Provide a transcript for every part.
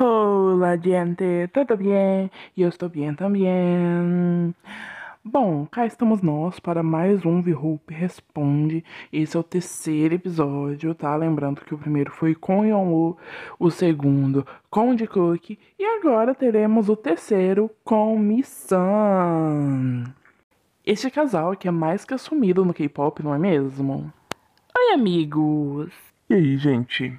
Olá, gente, tudo bem? Eu estou bem também. Bom, cá estamos nós para mais um VHoop Responde. Esse é o terceiro episódio, tá? Lembrando que o primeiro foi com Yonwoo, o segundo com de Cook e agora teremos o terceiro com Missan. Este casal que é mais que assumido no K-pop, não é mesmo? Oi, amigos! E aí, gente?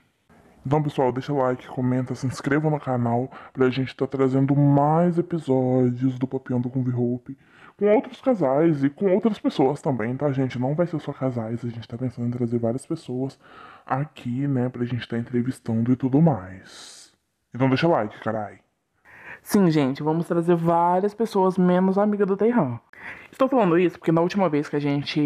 Então, pessoal, deixa like, comenta, se inscreva no canal pra gente estar tá trazendo mais episódios do Papeando com V-Hope com outros casais e com outras pessoas também, tá, gente? Não vai ser só casais, a gente tá pensando em trazer várias pessoas aqui, né, pra gente estar tá entrevistando e tudo mais. Então deixa like, carai. Sim, gente, vamos trazer várias pessoas menos amiga do Teihan. Estou falando isso porque na última vez que a gente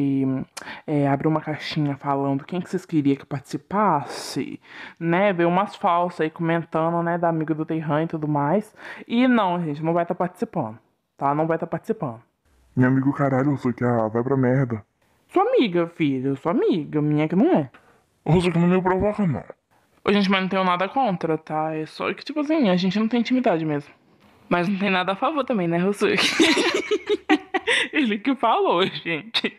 é, abriu uma caixinha falando quem que vocês queriam que participasse, né? Veio umas falsas aí comentando, né, da amiga do Teihan e tudo mais. E não, gente, não vai estar tá participando, tá? Não vai estar tá participando. minha amigo caralho, Rosuki, ah, vai pra merda. Sua amiga, filho, sua amiga, minha que não é. que não me provoca, não. A gente, mas não tenho nada contra, tá? É só que, tipo assim, a gente não tem intimidade mesmo. Mas não tem nada a favor também, né, Rosuki? Ele que falou, gente.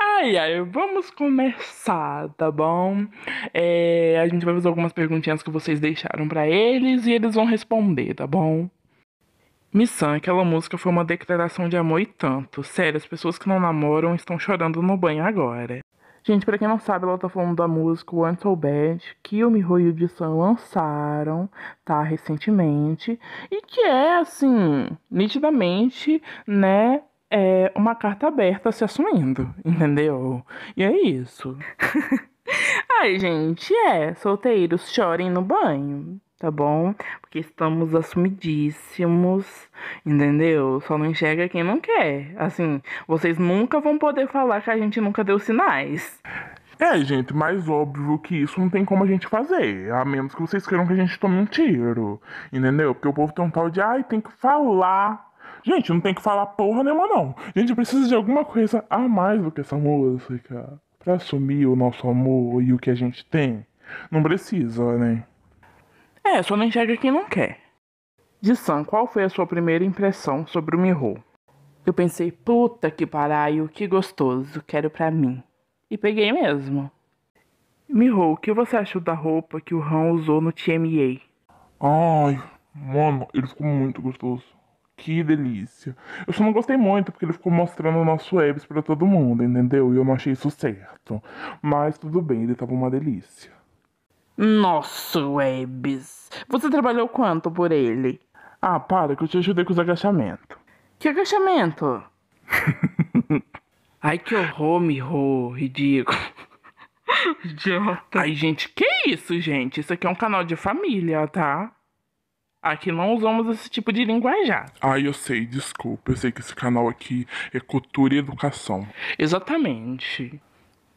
Ai, ai, vamos começar, tá bom? É, a gente vai fazer algumas perguntinhas que vocês deixaram para eles e eles vão responder, tá bom? Missan, aquela música foi uma declaração de amor e tanto. Sério, as pessoas que não namoram estão chorando no banho agora. Gente, pra quem não sabe, ela tá falando da música One So Bad, que o Miho e o Jisan lançaram, tá, recentemente, e que é, assim, nitidamente, né, é uma carta aberta se assumindo, entendeu? E é isso. Ai, gente, é, solteiros chorem no banho tá bom? Porque estamos assumidíssimos, entendeu? Só não enxerga quem não quer. Assim, vocês nunca vão poder falar que a gente nunca deu sinais. É, gente, mais óbvio que isso não tem como a gente fazer. A menos que vocês queiram que a gente tome um tiro. Entendeu? Porque o povo tem um tal de, ai, tem que falar. Gente, não tem que falar porra nenhuma, não. A gente precisa de alguma coisa a mais do que essa música. Pra assumir o nosso amor e o que a gente tem. Não precisa, né? É, só não enxerga quem não quer. De Sam, qual foi a sua primeira impressão sobre o Miho? Eu pensei, puta que paraio, que gostoso, quero pra mim. E peguei mesmo. Miho, o que você achou da roupa que o Han usou no TMA? Ai, mano, ele ficou muito gostoso. Que delícia. Eu só não gostei muito porque ele ficou mostrando o nosso webs para todo mundo, entendeu? E eu não achei isso certo. Mas tudo bem, ele tava uma delícia. Nossa, Webs. Você trabalhou quanto por ele? Ah, para, que eu te ajudei com os agachamentos. Que agachamento? Ai, que horror, Miho. Ridículo. Idiota. Ai, gente, que isso, gente? Isso aqui é um canal de família, tá? Aqui não usamos esse tipo de linguajar. Ah, eu sei, desculpa. Eu sei que esse canal aqui é cultura e educação. Exatamente.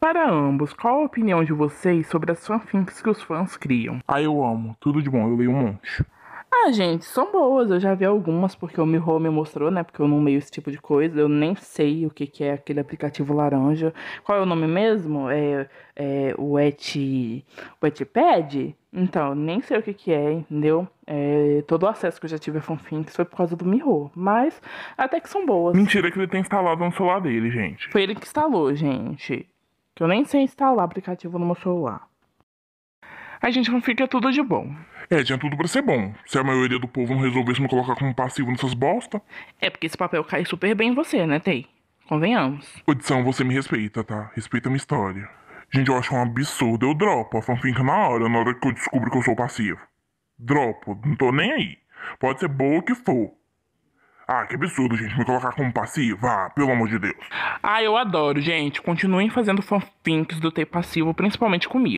Para ambos, qual a opinião de vocês sobre as fanfics que os fãs criam? Ah, eu amo. Tudo de bom, eu leio um monte. Ah, gente, são boas. Eu já vi algumas porque o Miho me mostrou, né? Porque eu não meio esse tipo de coisa. Eu nem sei o que, que é aquele aplicativo laranja. Qual é o nome mesmo? É, é o Et... O Etipad? Então, nem sei o que, que é, entendeu? É, todo o acesso que eu já tive a fanfics foi por causa do Miho. Mas até que são boas. Mentira que ele tem instalado no celular dele, gente. Foi ele que instalou, gente que eu nem sei instalar aplicativo no meu celular. A gente não fica tudo de bom. É, tinha tudo pra ser bom. Se a maioria do povo não resolvesse me colocar como passivo nessas bosta. É porque esse papel cai super bem em você, né, Tei? Convenhamos. Odição, você me respeita, tá? Respeita a minha história. Gente, eu acho um absurdo. Eu dropo a fanfic na hora, na hora que eu descubro que eu sou passivo. Dropo, não tô nem aí. Pode ser boa que for. Ah, que absurdo, gente, me colocar como passiva, Ah, pelo amor de Deus. Ah, eu adoro, gente. Continuem fazendo fanfics do ter passivo, principalmente comigo.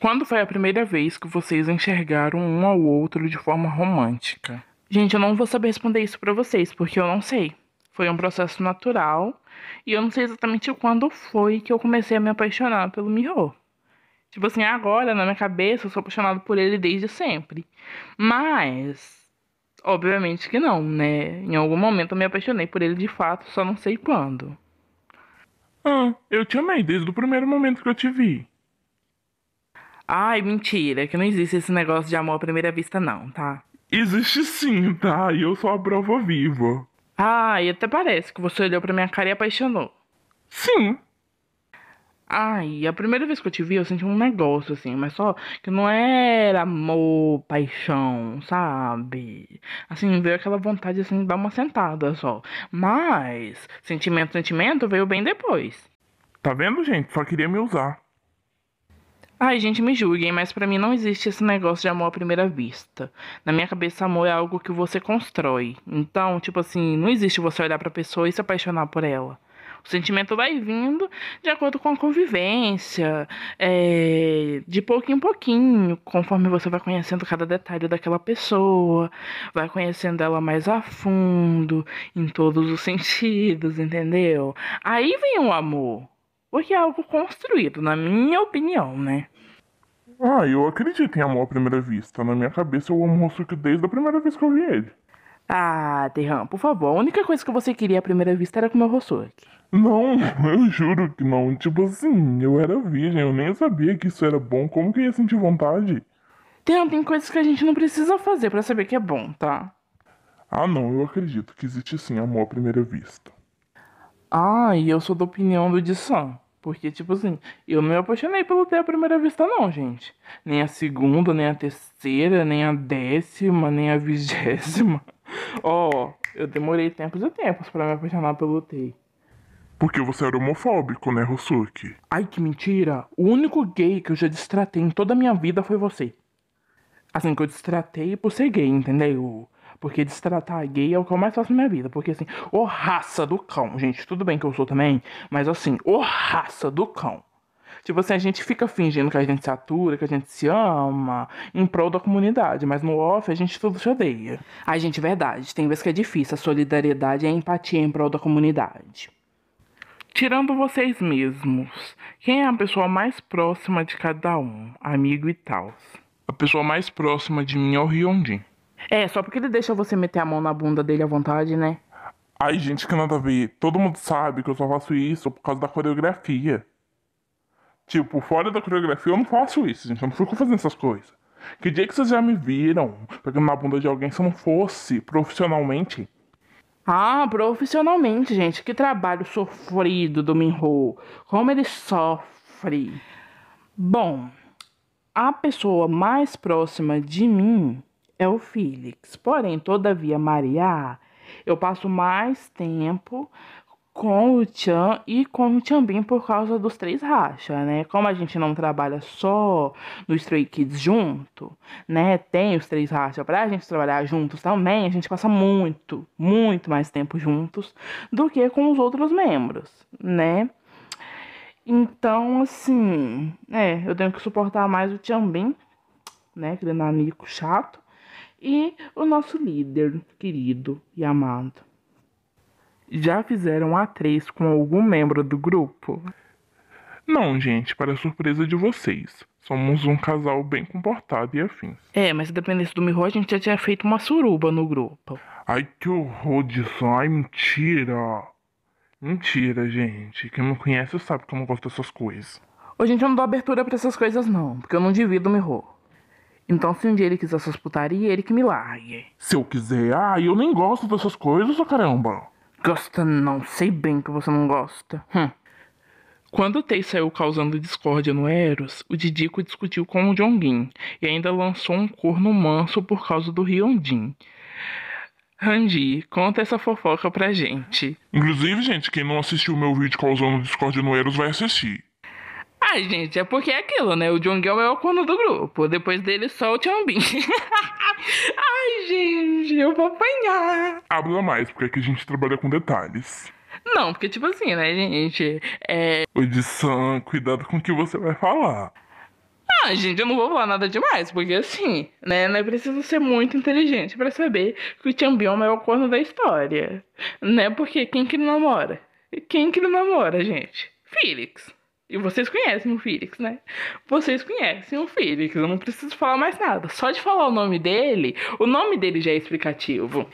Quando foi a primeira vez que vocês enxergaram um ao outro de forma romântica? Gente, eu não vou saber responder isso para vocês, porque eu não sei. Foi um processo natural e eu não sei exatamente quando foi que eu comecei a me apaixonar pelo Miho. Tipo assim, agora na minha cabeça eu sou apaixonado por ele desde sempre. Mas Obviamente que não, né? Em algum momento eu me apaixonei por ele de fato, só não sei quando. Ah, eu te amei desde o primeiro momento que eu te vi. Ai, mentira, que não existe esse negócio de amor à primeira vista, não, tá? Existe sim, tá? E eu sou a prova viva. Ah, e até parece que você olhou pra minha cara e apaixonou. Sim, Ai, a primeira vez que eu te vi, eu senti um negócio assim, mas só que não era amor, paixão, sabe? Assim, veio aquela vontade assim de dar uma sentada só. Mas sentimento, sentimento veio bem depois. Tá vendo, gente? Só queria me usar. Ai, gente, me julguem, mas para mim não existe esse negócio de amor à primeira vista. Na minha cabeça, amor é algo que você constrói. Então, tipo assim, não existe você olhar pra pessoa e se apaixonar por ela. O sentimento vai vindo de acordo com a convivência, é, de pouquinho em pouquinho, conforme você vai conhecendo cada detalhe daquela pessoa, vai conhecendo ela mais a fundo, em todos os sentidos, entendeu? Aí vem o amor. Porque é algo construído, na minha opinião, né? Ah, eu acredito em amor à primeira vista. Na minha cabeça eu amo o Rosuke desde a primeira vez que eu vi ele. Ah, Terran, por favor, a única coisa que você queria à primeira vista era comer o aqui. Não, eu juro que não. Tipo assim, eu era virgem, eu nem sabia que isso era bom. Como que eu ia sentir vontade? Tem, tem coisas que a gente não precisa fazer para saber que é bom, tá? Ah, não, eu acredito que existe sim amor à primeira vista. Ah, e eu sou da opinião do Dissan. Porque, tipo assim, eu não me apaixonei pelo ter à primeira vista, não, gente. Nem a segunda, nem a terceira, nem a décima, nem a vigésima. Ó, oh, eu demorei tempos e tempos para me apaixonar pelo Tei. Porque você era homofóbico, né, Rosuki? Ai, que mentira! O único gay que eu já destratei em toda a minha vida foi você. Assim, que eu destratei por ser gay, entendeu? Porque destratar gay é o que eu mais faço na minha vida. Porque assim, ô oh, raça do cão, gente, tudo bem que eu sou também, mas assim, ô oh, raça do cão. Tipo assim, a gente fica fingindo que a gente se atura, que a gente se ama, em prol da comunidade, mas no off a gente tudo se odeia. Ai, gente, verdade. Tem vezes que é difícil a solidariedade e a empatia em prol da comunidade. Tirando vocês mesmos, quem é a pessoa mais próxima de cada um, amigo e tal? A pessoa mais próxima de mim é o Ryonjin. É, só porque ele deixa você meter a mão na bunda dele à vontade, né? Ai, gente, que nada a ver. Todo mundo sabe que eu só faço isso por causa da coreografia. Tipo, fora da coreografia eu não faço isso, gente. Eu não fico fazendo essas coisas. Que dia que vocês já me viram pegando na bunda de alguém se eu não fosse profissionalmente? Ah, profissionalmente, gente. Que trabalho sofrido do Minho. Como ele sofre. Bom, a pessoa mais próxima de mim é o Felix, Porém, todavia, Maria, eu passo mais tempo com o Chan e com o Chambin por causa dos três rachas, né? Como a gente não trabalha só no Stray Kids junto, né? Tem os três rachas pra gente trabalhar juntos também, a gente passa muito, muito mais tempo juntos do que com os outros membros, né? Então, assim, é, eu tenho que suportar mais o Chanbin, né? Aquele nanico é chato. E o nosso líder querido e amado. Já fizeram a três com algum membro do grupo? Não, gente, para surpresa de vocês. Somos um casal bem comportado e afins. É, mas se dependesse do Miho, a gente já tinha feito uma suruba no grupo. Ai, que horror disso. Ai, mentira. Mentira, gente. Quem me conhece sabe que eu não gosto dessas coisas. Ô, gente, eu não dou abertura para essas coisas, não. Porque eu não divido o Miho. Então, se um dia ele quiser essas putaria, ele que me largue. Se eu quiser, ai, eu nem gosto dessas coisas, ô caramba gosta não. Sei bem que você não gosta. Hum. Quando o Tei saiu causando discórdia no Eros, o Didico discutiu com o Jongin e ainda lançou um corno manso por causa do Ryonjin. Randy, conta essa fofoca pra gente. Inclusive, gente, quem não assistiu o meu vídeo causando discórdia no Eros vai assistir. Ah, gente, é porque é aquilo, né? O Jongel é o corno do grupo. Depois dele, só o Tianbin. Ai, gente, eu vou apanhar. Abra mais, porque aqui a gente trabalha com detalhes. Não, porque tipo assim, né, gente? É. Oi, de cuidado com o que você vai falar. Ah, gente, eu não vou falar nada demais, porque assim, né? Não é preciso ser muito inteligente para saber que o Chambioma é o corno da história. Né? Porque quem que ele namora? Quem que ele namora, gente? Felix. E vocês conhecem o Felix, né? Vocês conhecem o Felix, eu não preciso falar mais nada. Só de falar o nome dele, o nome dele já é explicativo.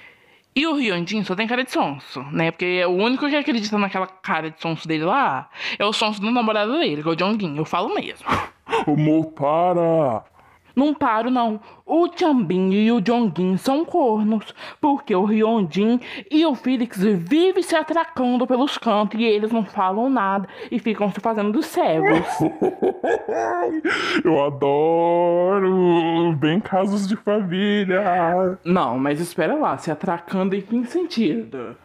E o Riondinho só tem cara de sonso, né? Porque é o único que acredita naquela cara de sonso dele lá é o sonso do namorado dele, que é o Jonguin. Eu falo mesmo. Humor para! Não paro não. O Chambin e o Jongin são cornos, porque o Ryonjin e o Felix vivem se atracando pelos cantos e eles não falam nada e ficam se fazendo dos cegos. Eu adoro! Bem casos de família! Não, mas espera lá, se atracando em que sentido?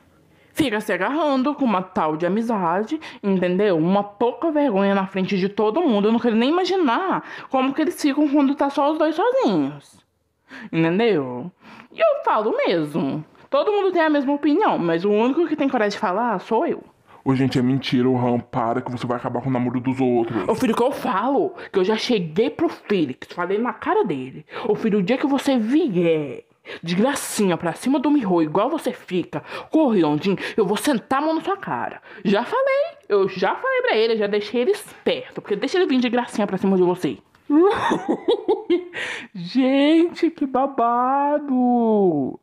Fica se agarrando com uma tal de amizade, entendeu? Uma pouca vergonha na frente de todo mundo. Eu não quero nem imaginar como que eles ficam quando tá só os dois sozinhos. Entendeu? E eu falo mesmo. Todo mundo tem a mesma opinião, mas o único que tem coragem de falar sou eu. Ô, gente, é mentira, o Ram, para que você vai acabar com o namoro dos outros. Ô, filho, que eu falo, que eu já cheguei pro Felix, falei na cara dele. Ô, filho, o dia que você vier de gracinha pra cima do mirro, igual você fica, corrioldinho, eu vou sentar a mão na sua cara. Já falei, eu já falei pra ele, já deixei ele esperto, porque deixa ele vir de gracinha pra cima de você. gente, que babado!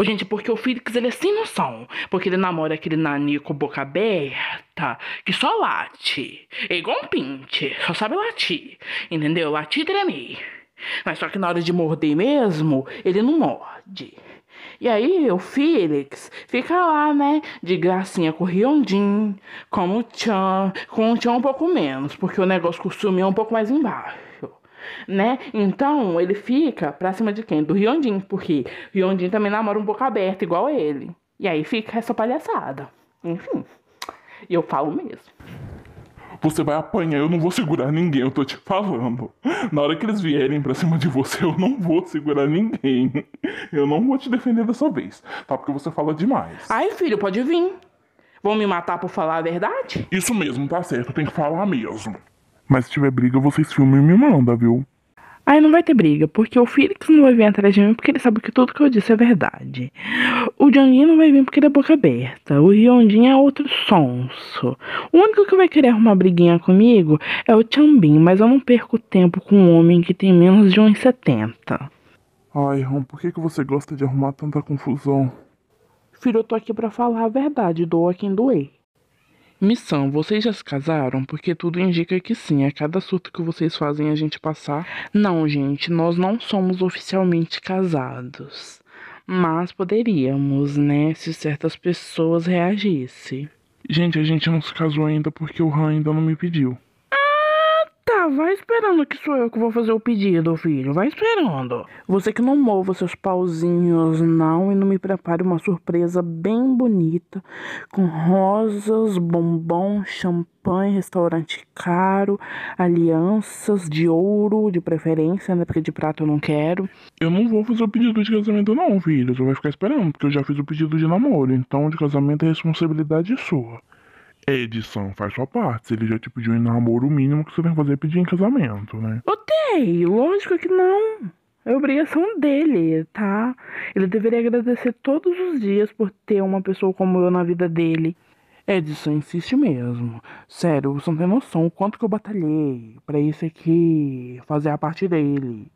Gente, porque o Felix ele é sem noção. Porque ele namora aquele nanico boca aberta que só late. É igual um pinte, só sabe latir. Entendeu? Latir e tremer. Mas só que na hora de morder mesmo, ele não morde. E aí o Felix fica lá, né? De gracinha com o Hyunjin, como o Chan, com o Chan um pouco menos, porque o negócio costume é um pouco mais embaixo. Né? Então ele fica pra cima de quem? Do Hyunjin, porque Hyunjin também namora um pouco aberto, igual ele. E aí fica essa palhaçada. Enfim, eu falo mesmo. Você vai apanhar, eu não vou segurar ninguém, eu tô te falando. Na hora que eles vierem pra cima de você, eu não vou segurar ninguém. Eu não vou te defender dessa vez, tá? Porque você fala demais. Ai, filho, pode vir. Vão me matar por falar a verdade? Isso mesmo, tá certo, tem que falar mesmo. Mas se tiver briga, vocês filmem e me mandam, viu? Aí não vai ter briga, porque o Felix não vai vir atrás de mim porque ele sabe que tudo que eu disse é verdade. O Jongin não vai vir porque ele é boca aberta. O Riondinho é outro sonso. O único que vai querer arrumar briguinha comigo é o Chambin, mas eu não perco tempo com um homem que tem menos de 1,70. Ai, Ron, por que, que você gosta de arrumar tanta confusão? Filho, eu tô aqui pra falar a verdade, doa quem doer. Missão, vocês já se casaram? Porque tudo indica que sim. A cada surto que vocês fazem a gente passar. Não, gente, nós não somos oficialmente casados. Mas poderíamos, né? Se certas pessoas reagissem. Gente, a gente não se casou ainda porque o Han ainda não me pediu. Tá, vai esperando que sou eu que vou fazer o pedido, filho. Vai esperando. Você que não mova seus pauzinhos, não, e não me prepare uma surpresa bem bonita com rosas, bombom, champanhe, restaurante caro, alianças de ouro, de preferência, né? Porque de prata eu não quero. Eu não vou fazer o pedido de casamento, não, filho. Você vai ficar esperando, porque eu já fiz o pedido de namoro. Então, de casamento, é responsabilidade sua edição faz sua parte. Se ele já te tipo, pediu em namoro, o mínimo que você vai fazer é pedir em casamento, né? Ok, lógico que não. É obrigação dele, tá? Ele deveria agradecer todos os dias por ter uma pessoa como eu na vida dele. Edson insiste mesmo. Sério, você não tem noção o quanto que eu batalhei para isso aqui fazer a parte dele.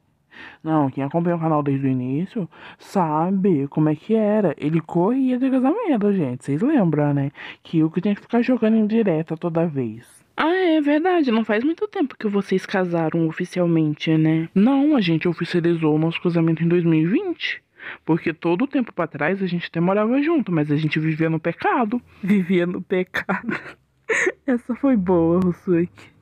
Não, quem acompanha o canal desde o início sabe como é que era. Ele corria de casamento, gente. Vocês lembram, né? Que o que tinha que ficar jogando em direta toda vez. Ah, é verdade. Não faz muito tempo que vocês casaram oficialmente, né? Não, a gente oficializou o nosso casamento em 2020. Porque todo o tempo para trás a gente até morava junto, mas a gente vivia no pecado. Vivia no pecado. Essa foi boa, Rusuki.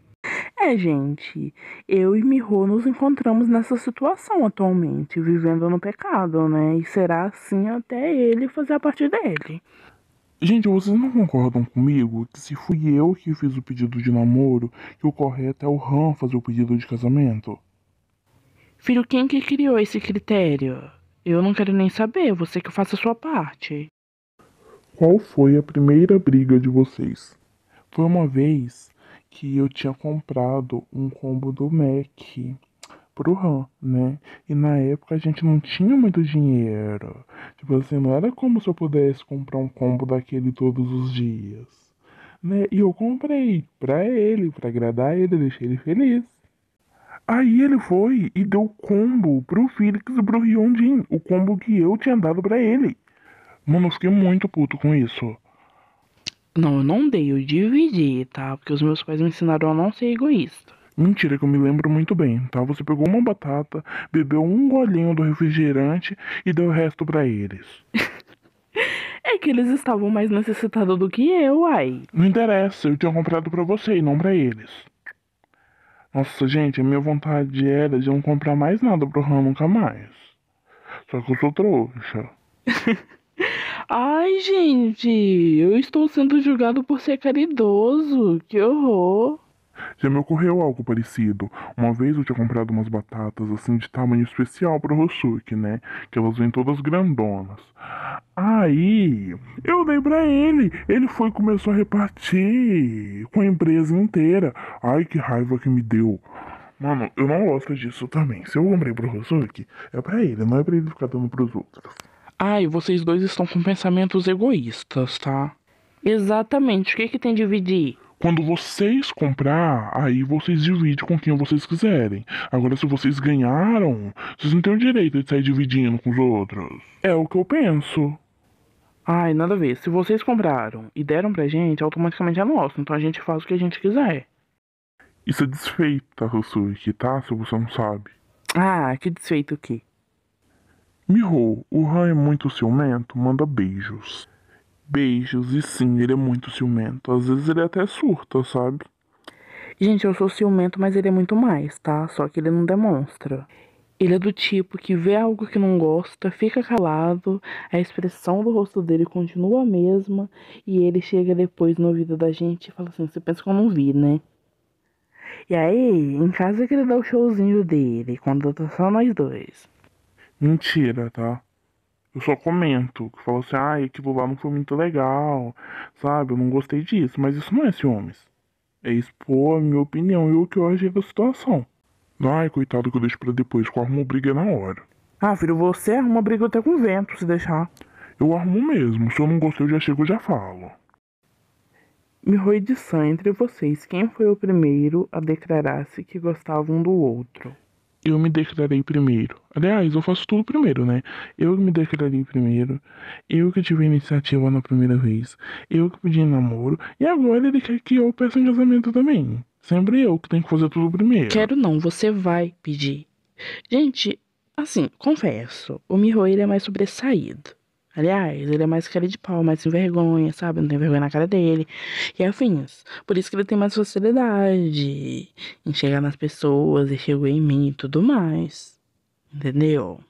É, gente, eu e Miho nos encontramos nessa situação atualmente, vivendo no pecado, né? E será assim até ele fazer a parte dele. Gente, vocês não concordam comigo que se fui eu que fiz o pedido de namoro, que o correto é o Ram fazer o pedido de casamento? Filho, quem que criou esse critério? Eu não quero nem saber, você que faça a sua parte. Qual foi a primeira briga de vocês? Foi uma vez que eu tinha comprado um combo do Mac pro RAM, né? E na época a gente não tinha muito dinheiro. Tipo assim, não era como se eu pudesse comprar um combo daquele todos os dias. Né? E eu comprei pra ele, pra agradar ele, deixei ele feliz. Aí ele foi e deu combo pro Felix e pro Hyunjin, o combo que eu tinha dado pra ele. Mano, eu fiquei muito puto com isso. Não, eu não dei, eu dividi, tá? Porque os meus pais me ensinaram a não ser egoísta. Mentira, que eu me lembro muito bem, tá? Você pegou uma batata, bebeu um golinho do refrigerante e deu o resto para eles. é que eles estavam mais necessitados do que eu, ai. Não interessa, eu tinha comprado para você e não para eles. Nossa, gente, a minha vontade era de não comprar mais nada pro Han nunca mais. Só que eu sou trouxa. Ai, gente, eu estou sendo julgado por ser caridoso. Que horror. Já me ocorreu algo parecido. Uma vez eu tinha comprado umas batatas assim de tamanho especial para o Rosuke, né? Que elas vêm todas grandonas. Aí eu dei pra ele. Ele foi e começou a repartir com a empresa inteira. Ai que raiva que me deu. Mano, eu não gosto disso também. Se eu comprei pro Rosuke, é pra ele, não é pra ele ficar dando pros outros. Ai, vocês dois estão com pensamentos egoístas, tá? Exatamente. O que, que tem dividir? Quando vocês comprar, aí vocês dividem com quem vocês quiserem. Agora, se vocês ganharam, vocês não têm o direito de sair dividindo com os outros. É o que eu penso. Ai, nada a ver. Se vocês compraram e deram pra gente, automaticamente é nosso. Então a gente faz o que a gente quiser. Isso é desfeita, Rosuki, tá? Se você não sabe. Ah, que desfeito o quê? Mirrou, o Han é muito ciumento, manda beijos. Beijos, e sim, ele é muito ciumento. Às vezes ele até surta, sabe? Gente, eu sou ciumento, mas ele é muito mais, tá? Só que ele não demonstra. Ele é do tipo que vê algo que não gosta, fica calado, a expressão do rosto dele continua a mesma e ele chega depois no ouvido da gente e fala assim: Você pensa que eu não vi, né? E aí, em casa que ele dá o showzinho dele, quando tá só nós dois mentira, tá? Eu só comento, que falo assim, ah, que Bubá não foi muito legal, sabe? Eu não gostei disso, mas isso não é ciúmes. É expor a minha opinião e o que eu achei da situação. Ai, coitado que eu deixo pra depois, que eu arrumo briga na hora. Ah, filho, você arruma briga até com vento, se deixar. Eu arrumo mesmo, se eu não gostei eu já chego e já falo. Me roi de sangue entre vocês, quem foi o primeiro a declarar-se que gostava um do outro? eu me declarei primeiro. Aliás, eu faço tudo primeiro, né? Eu me declarei primeiro. Eu que tive a iniciativa na primeira vez. Eu que pedi namoro. E agora ele quer que eu peça um casamento também. Sempre eu que tenho que fazer tudo primeiro. Quero não, você vai pedir. Gente, assim, confesso. O Mihoi é mais sobressaído. Aliás, ah, ele é mais cara de pau, mais sem vergonha, sabe? Não tem vergonha na cara dele. E afins. Por isso que ele tem mais facilidade em chegar nas pessoas e chegou em mim e tudo mais. Entendeu?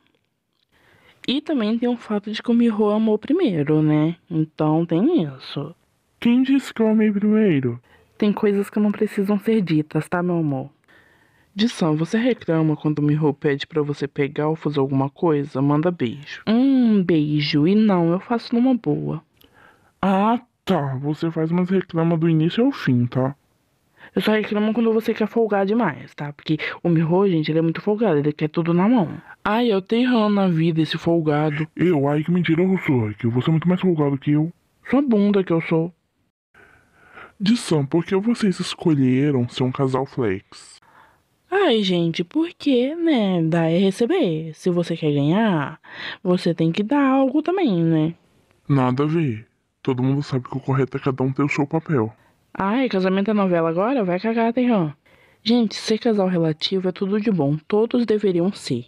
E também tem o fato de que o Miho amou primeiro, né? Então tem isso. Quem disse que eu amei primeiro? Tem coisas que não precisam ser ditas, tá, meu amor? Dição, você reclama quando o Miho pede para você pegar ou fazer alguma coisa? Manda beijo. Hum, beijo. E não, eu faço numa boa. Ah, tá. Você faz umas reclama do início ao fim, tá? Eu só reclamo quando você quer folgar demais, tá? Porque o Miho, gente, ele é muito folgado, ele quer tudo na mão. Ai, eu tenho errando na vida esse folgado. Eu, ai, que mentira eu sou, é que você é muito mais folgado que eu. Sua bunda que eu sou. Dição, por que vocês escolheram ser um casal flex? Ai, gente, porque, né? Dar é receber. Se você quer ganhar, você tem que dar algo também, né? Nada a ver. Todo mundo sabe que o correto é cada um ter o seu papel. Ai, casamento é novela agora? Vai cagar, ó. Gente, ser casal relativo é tudo de bom. Todos deveriam ser.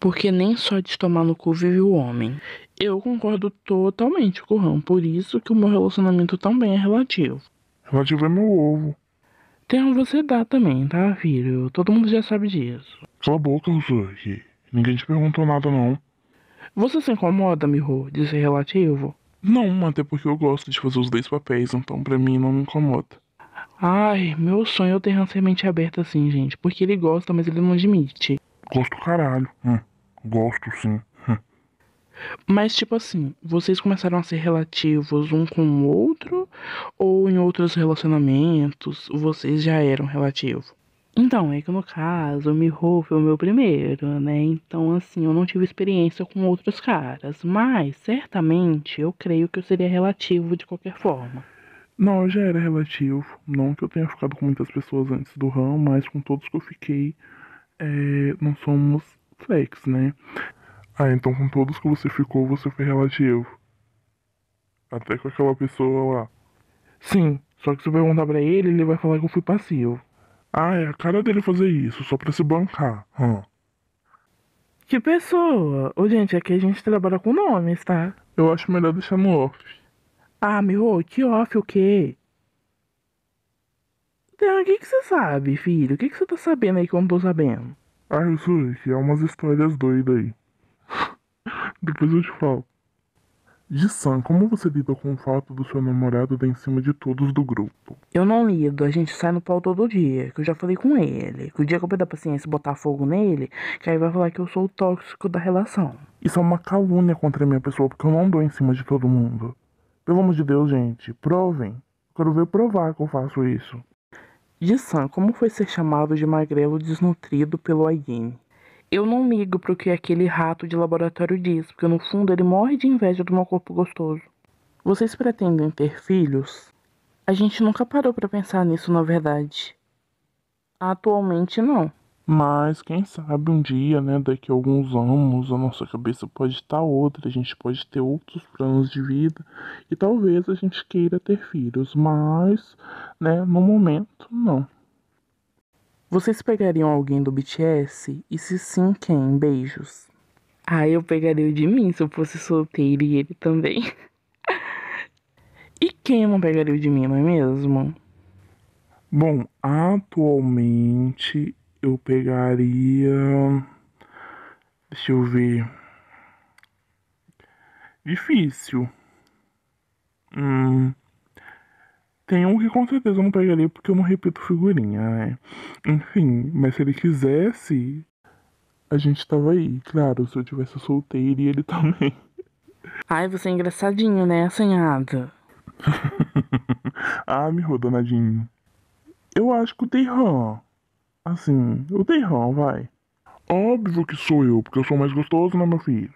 Porque nem só de tomar no cu vive o homem. Eu concordo totalmente com o Ram. Por isso que o meu relacionamento também é relativo. Relativo é meu ovo. Então você dá também, tá, filho? Todo mundo já sabe disso. Cala a boca, Rusuki. Ninguém te perguntou nada, não. Você se incomoda, Miho, de ser relativo? Não, até porque eu gosto de fazer os dois papéis, então pra mim não me incomoda. Ai, meu sonho é eu ter uma mente aberta assim, gente. Porque ele gosta, mas ele não admite. Gosto caralho. Hum, gosto sim. Mas, tipo assim, vocês começaram a ser relativos um com o outro? Ou em outros relacionamentos vocês já eram relativos? Então, é que no caso, o Miho foi o meu primeiro, né? Então, assim, eu não tive experiência com outros caras. Mas, certamente, eu creio que eu seria relativo de qualquer forma. Não, eu já era relativo. Não que eu tenha ficado com muitas pessoas antes do Ram, mas com todos que eu fiquei, é, não somos flex, né? Ah, então com todos que você ficou, você foi relativo. Até com aquela pessoa lá. Sim, só que se eu perguntar pra ele, ele vai falar que eu fui passivo. Ah, é a cara dele fazer isso, só pra se bancar. Hum. Que pessoa? Ô, gente, aqui a gente trabalha com nomes, tá? Eu acho melhor deixar no off. Ah, meu, que off o quê? Então, o que, que você sabe, filho? O que, que você tá sabendo aí que eu não tô sabendo? Ah, eu sei, que é umas histórias doidas aí. Depois eu te falo. De como você lida com o fato do seu namorado dar em cima de todos do grupo? Eu não lido, a gente sai no pau todo dia, que eu já falei com ele. Que o dia que eu perder a paciência e botar fogo nele, que aí vai falar que eu sou o tóxico da relação. Isso é uma calúnia contra a minha pessoa, porque eu não dou em cima de todo mundo. Pelo amor de Deus, gente, provem. Quero ver provar que eu faço isso. De como foi ser chamado de magrelo desnutrido pelo Ayin? Eu não ligo pro que aquele rato de laboratório diz, porque no fundo ele morre de inveja do meu corpo gostoso. Vocês pretendem ter filhos? A gente nunca parou para pensar nisso, na verdade. Atualmente não. Mas quem sabe um dia, né, daqui a alguns anos, a nossa cabeça pode estar outra, a gente pode ter outros planos de vida e talvez a gente queira ter filhos, mas, né, no momento não. Vocês pegariam alguém do BTS? E se sim, quem? Beijos. Ah, eu pegaria o de mim se eu fosse solteiro e ele também. e quem não pegaria o de mim, não é mesmo? Bom, atualmente eu pegaria. Deixa eu ver. Difícil. Hum. Tem um que com certeza eu não pegaria porque eu não repito figurinha, né? Enfim, mas se ele quisesse, a gente tava aí. Claro, se eu tivesse solteiro e ele também. Ai, você é engraçadinho, né, assanhado? ah, me rodonadinho. Eu acho que o Teiran. Assim, o Teiran, vai. Óbvio que sou eu, porque eu sou mais gostoso, né, meu filho?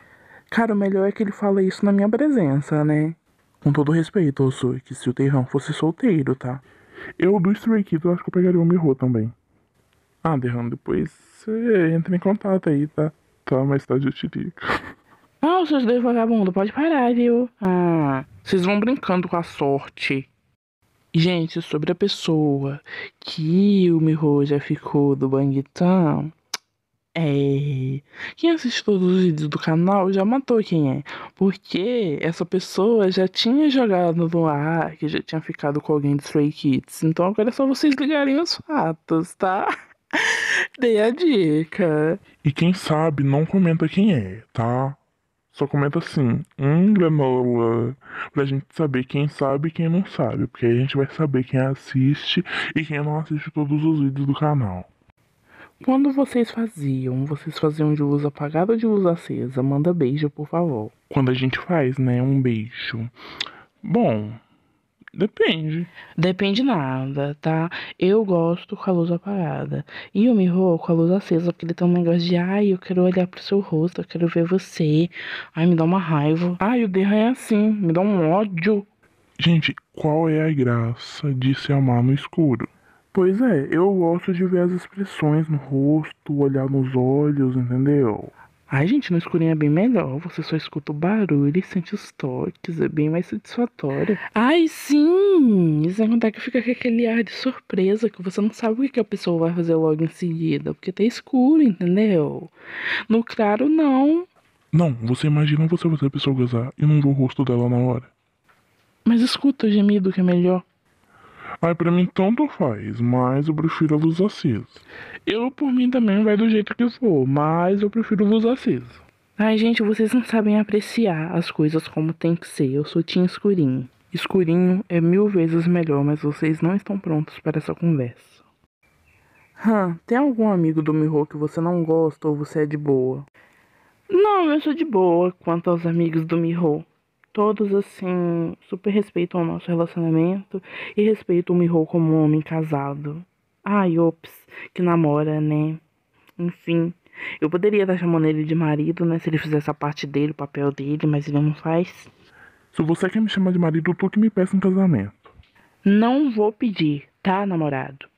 Cara, o melhor é que ele fala isso na minha presença, né? Com todo respeito, Osu, que se o Terrão fosse solteiro, tá? Eu, do Stray Kids, eu acho que eu pegaria o Miho também. Ah, Terrão, depois você entra em contato aí, tá? Tá, mas tá digo ah, Não, seus dois vagabundos, pode parar, viu? Ah, vocês vão brincando com a sorte. Gente, sobre a pessoa que o Miho já ficou do Bangtan, é. Quem assiste todos os vídeos do canal já matou quem é. Porque essa pessoa já tinha jogado no ar, que já tinha ficado com alguém do Stray Kids. Então agora é só vocês ligarem os fatos, tá? Dei a dica. E quem sabe não comenta quem é, tá? Só comenta assim, um granola, pra gente saber quem sabe e quem não sabe, porque aí a gente vai saber quem assiste e quem não assiste todos os vídeos do canal. Quando vocês faziam, vocês faziam de luz apagada ou de luz acesa? Manda beijo, por favor. Quando a gente faz, né? Um beijo. Bom, Depende. Depende nada, tá? Eu gosto com a luz apagada. E eu me com a luz acesa, porque ele tem um negócio de ai, eu quero olhar pro seu rosto, eu quero ver você. Ai, me dá uma raiva. Ai, o Derra é assim, me dá um ódio. Gente, qual é a graça de se amar no escuro? Pois é, eu gosto de ver as expressões no rosto, olhar nos olhos, entendeu? Ai, gente, no escurinho é bem melhor. Você só escuta o barulho e sente os toques. É bem mais satisfatório. Ai, sim! Isso é contar que fica com aquele ar de surpresa, que você não sabe o que a pessoa vai fazer logo em seguida, porque tá escuro, entendeu? No claro, não. Não, você imagina você fazer a pessoa gozar e não ver o rosto dela na hora. Mas escuta o gemido que é melhor. Aí para mim tanto faz, mas eu prefiro a luz acesa. Eu por mim também vai do jeito que for, mas eu prefiro a luz acesa. Ai gente, vocês não sabem apreciar as coisas como tem que ser. Eu sou tinha escurinho. Escurinho é mil vezes melhor, mas vocês não estão prontos para essa conversa. Hã, tem algum amigo do Miho que você não gosta ou você é de boa? Não, eu sou de boa quanto aos amigos do Miho todos assim super respeitam o nosso relacionamento e respeitam o Miho como um homem casado. Ai, ops, que namora, né? Enfim, eu poderia estar chamando ele de marido, né, se ele fizesse a parte dele, o papel dele, mas ele não faz. Se você quer me chamar de marido, tu que me peça um casamento. Não vou pedir, tá, namorado?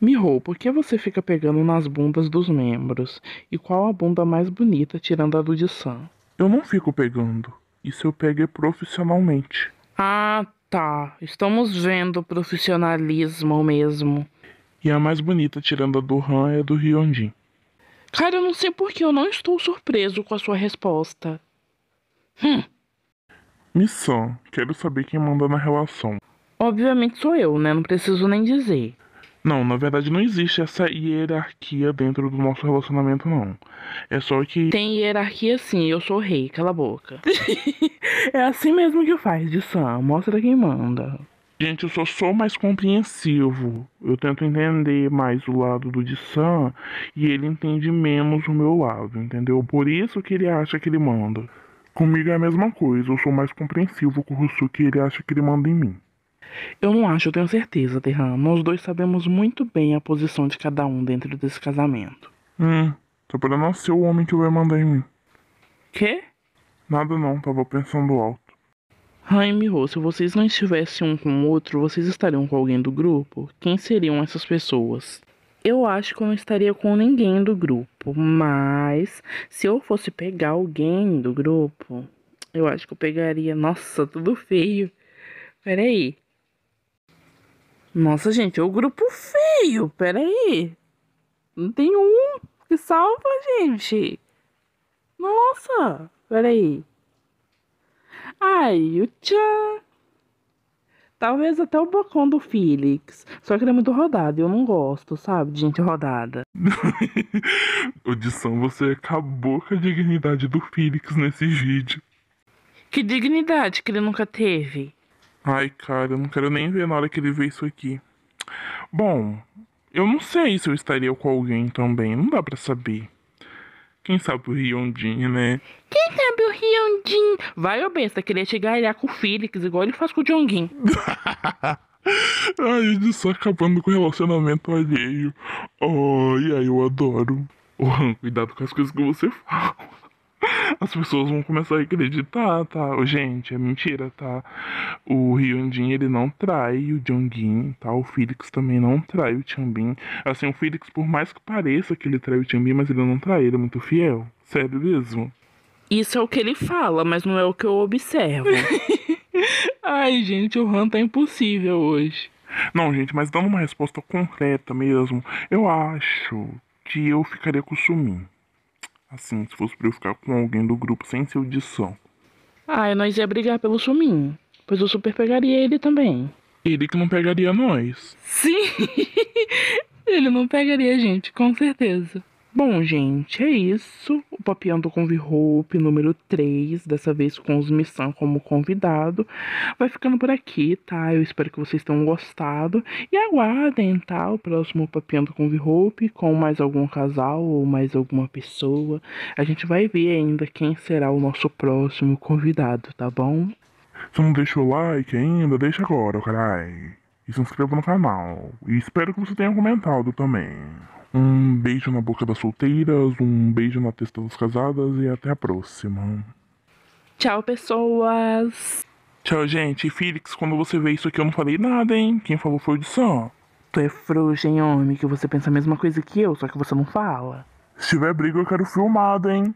Miho, por que você fica pegando nas bundas dos membros? E qual a bunda mais bonita, tirando a do de Sam? Eu não fico pegando. Isso eu peguei profissionalmente. Ah, tá. Estamos vendo profissionalismo mesmo. E é a mais bonita, tirando a do Han, é a do Hyunjin. Cara, eu não sei por que eu não estou surpreso com a sua resposta. Hum. Missão, quero saber quem manda na relação. Obviamente sou eu, né? Não preciso nem dizer. Não, na verdade não existe essa hierarquia dentro do nosso relacionamento, não. É só que. Tem hierarquia sim, eu sou rei, cala a boca. é assim mesmo que faz, de Sam, mostra quem manda. Gente, eu só sou mais compreensivo. Eu tento entender mais o lado do Dissan e ele entende menos o meu lado, entendeu? Por isso que ele acha que ele manda. Comigo é a mesma coisa, eu sou mais compreensivo com o Russo que ele acha que ele manda em mim. Eu não acho, eu tenho certeza, Terran. Nós dois sabemos muito bem a posição de cada um dentro desse casamento. Hum, tô pra ser o homem que vai mandar em mim. Quê? Nada não, tava pensando alto. Raime e se vocês não estivessem um com o outro, vocês estariam com alguém do grupo? Quem seriam essas pessoas? Eu acho que eu não estaria com ninguém do grupo, mas se eu fosse pegar alguém do grupo, eu acho que eu pegaria. Nossa, tudo feio. Peraí. Nossa, gente, é o grupo feio. Peraí. Não tem um que salva, gente. Nossa, peraí. Ai, o tchan. Talvez até o bocão do Felix. Só que ele é muito rodado e eu não gosto, sabe? De gente rodada. Odição, você acabou é com a dignidade do Felix nesse vídeo. Que dignidade que ele nunca teve. Ai, cara, eu não quero nem ver na hora que ele vê isso aqui. Bom, eu não sei se eu estaria com alguém também, não dá para saber. Quem sabe o Riondinho, né? Quem sabe o Riondinho? Vai, ô besta, queria chegar lá com o Felix, igual ele faz com o Jonguin. Ai, ele só acabando com o relacionamento alheio. Ai, oh, ai, eu adoro. Oh, cuidado com as coisas que você fala. As pessoas vão começar a acreditar, tá? Gente, é mentira, tá? O Hyunjin, ele não trai o Jongin, tá? O Felix também não trai o Changbin. Assim, o Felix, por mais que pareça que ele trai o Changbin, mas ele não trai, ele é muito fiel. Sério mesmo. Isso é o que ele fala, mas não é o que eu observo. Ai, gente, o Han tá impossível hoje. Não, gente, mas dando uma resposta concreta mesmo, eu acho que eu ficaria com o Sumin. Assim, se fosse pra eu ficar com alguém do grupo sem ser o de som. Ah, nós ia brigar pelo suminho. Pois eu super pegaria ele também. Ele que não pegaria nós. Sim! ele não pegaria a gente, com certeza. Bom, gente, é isso. Papeando com V-Hope número 3, dessa vez com os Missan como convidado. Vai ficando por aqui, tá? Eu espero que vocês tenham gostado e aguardem, tá? O próximo papiando com V-Hope com mais algum casal ou mais alguma pessoa. A gente vai ver ainda quem será o nosso próximo convidado, tá bom? Se não deixou o like ainda, deixa agora, carai. E se inscreva no canal. E espero que você tenha comentado também. Um beijo na boca das solteiras, um beijo na testa das casadas e até a próxima. Tchau, pessoas. Tchau, gente. Felix, quando você vê isso aqui, eu não falei nada, hein? Quem falou foi o de Tu é frouxa, hein, homem, que você pensa a mesma coisa que eu, só que você não fala. Se tiver briga, eu quero filmado, hein?